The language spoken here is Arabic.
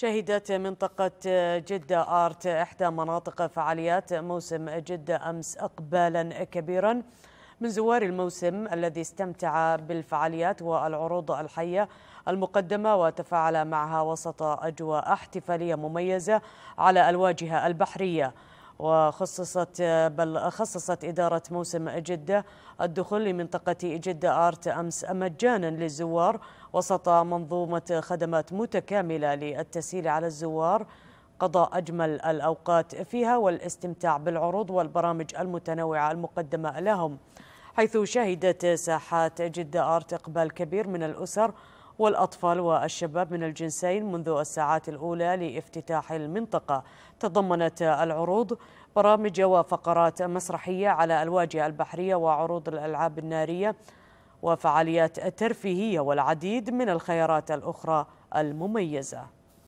شهدت منطقة جدة آرت إحدى مناطق فعاليات موسم جدة أمس إقبالا كبيرا من زوار الموسم الذي استمتع بالفعاليات والعروض الحية المقدمة وتفاعل معها وسط أجواء احتفالية مميزة على الواجهة البحرية وخصصت بل خصصت إدارة موسم جدة الدخول لمنطقة جدة آرت أمس مجانا للزوار وسط منظومة خدمات متكاملة للتسهيل على الزوار قضاء أجمل الأوقات فيها والاستمتاع بالعروض والبرامج المتنوعة المقدمة لهم حيث شهدت ساحات جدة آرت إقبال كبير من الأسر والأطفال والشباب من الجنسين منذ الساعات الأولى لافتتاح المنطقة تضمنت العروض برامج وفقرات مسرحية على الواجهة البحرية وعروض الألعاب النارية وفعاليات ترفيهية والعديد من الخيارات الأخرى المميزة